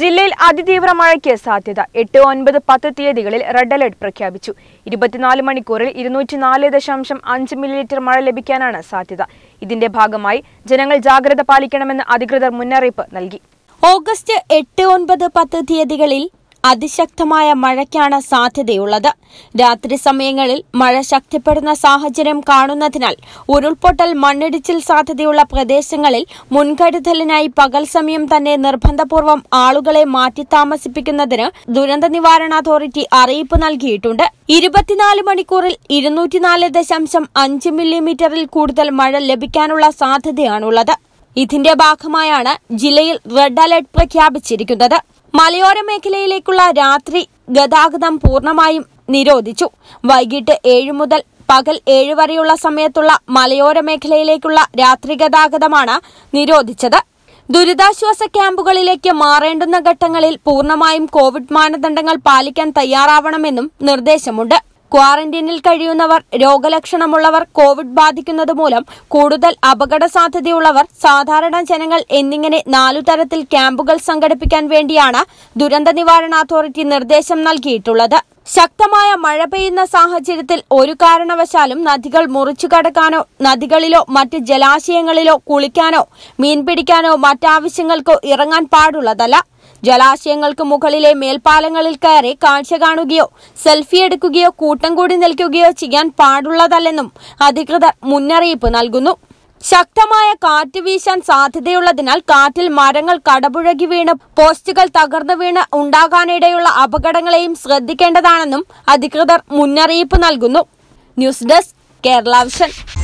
ജില്ലയിൽ അതിതീവ്ര മഴയ്ക്ക് സാധ്യത എട്ട് ഒൻപത് പത്ത് തീയതികളിൽ റെഡ് അലർട്ട് പ്രഖ്യാപിച്ചു ഇരുപത്തിനാല് മണിക്കൂറിൽ ഇരുന്നൂറ്റി നാല് ദശാംശം അഞ്ച് മില്ലിലിറ്റർ മഴ ലഭിക്കാനാണ് സാധ്യത ഇതിന്റെ ഭാഗമായി ജനങ്ങൾ ജാഗ്രത പാലിക്കണമെന്ന് അധികൃതർ മുന്നറിയിപ്പ് നൽകി ഓഗസ്റ്റ് എട്ട് ഒൻപത് പത്ത് തീയതികളിൽ അതിശക്തമായ മഴയ്ക്കാണ് സാധ്യതയുള്ളത് രാത്രി സമയങ്ങളിൽ മഴ ശക്തിപ്പെടുന്ന സാഹചര്യം കാണുന്നതിനാൽ ഉരുൾപൊട്ടൽ മണ്ണിടിച്ചിൽ സാധ്യതയുള്ള പ്രദേശങ്ങളിൽ മുൻകരുതലിനായി പകൽ സമയം തന്നെ നിർബന്ധപൂർവ്വം ആളുകളെ മാറ്റി താമസിപ്പിക്കുന്നതിന് ദുരന്ത നിവാരണ അതോറിറ്റി അറിയിപ്പ് നൽകിയിട്ടുണ്ട് ഇരുപത്തിനാല് മണിക്കൂറിൽ ഇരുന്നൂറ്റിനാല് ദശാംശം അഞ്ച് മില്ലിമീറ്ററിൽ കൂടുതൽ മഴ ലഭിക്കാനുള്ള സാധ്യതയാണുള്ളത് ഇതിന്റെ ഭാഗമായാണ് ജില്ലയിൽ റെഡ് അലർട്ട് പ്രഖ്യാപിച്ചിരിക്കുന്നത് മലയോര മേഖലയിലേക്കുള്ള രാത്രി ഗതാഗതം പൂർണ്ണമായും നിരോധിച്ചു വൈകിട്ട് ഏഴു മുതൽ പകൽ ഏഴ് വരെയുള്ള സമയത്തുള്ള മലയോര മേഖലയിലേക്കുള്ള രാത്രി ഗതാഗതമാണ് നിരോധിച്ചത് ദുരിതാശ്വാസ ക്യാമ്പുകളിലേക്ക് മാറേണ്ടുന്ന ഘട്ടങ്ങളിൽ പൂർണ്ണമായും കോവിഡ് മാനദണ്ഡങ്ങൾ പാലിക്കാൻ തയ്യാറാവണമെന്നും നിർദ്ദേശമുണ്ട് ക്വാറന്റീനിൽ കഴിയുന്നവർ രോഗലക്ഷണമുള്ളവർ കോവിഡ് ബാധിക്കുന്നത് മൂലം കൂടുതൽ അപകട സാധ്യതയുള്ളവർ സാധാരണ ജനങ്ങൾ എന്നിങ്ങനെ നാലു തരത്തിൽ ക്യാമ്പുകൾ സംഘടിപ്പിക്കാൻ വേണ്ടിയാണ് ദുരന്ത നിവാരണ അതോറിറ്റി നിർദ്ദേശം നൽകിയിട്ടുള്ളത് ശക്തമായ മഴ പെയ്യുന്ന സാഹചര്യത്തിൽ ഒരു കാരണവശാലും നദികൾ മുറിച്ചു കടക്കാനോ നദികളിലോ മറ്റ് ജലാശയങ്ങളിലോ കുളിക്കാനോ മീൻപിടിക്കാനോ മറ്റാവശ്യങ്ങൾക്കോ ഇറങ്ങാൻ പാടുള്ളതല്ല ജലാശയങ്ങൾക്ക് മുകളിലെ മേൽപ്പാലങ്ങളിൽ കയറി കാഴ്ച കാണുകയോ സെൽഫി എടുക്കുകയോ കൂട്ടം കൂടി നിൽക്കുകയോ ചെയ്യാൻ പാടുള്ളതല്ലെന്നും അധികൃതർ മുന്നറിയിപ്പ് നൽകുന്നു ശക്തമായ കാറ്റ് വീശാൻ സാധ്യതയുള്ളതിനാൽ കാറ്റിൽ മരങ്ങൾ കടപുഴകി വീണ് പോസ്റ്റുകൾ തകർന്നു വീണ് ഉണ്ടാകാനിടയുള്ള അപകടങ്ങളെയും ശ്രദ്ധിക്കേണ്ടതാണെന്നും അധികൃതർ മുന്നറിയിപ്പ് നൽകുന്നു ന്യൂസ് ഡെസ്ക് കേരള വിഷൻ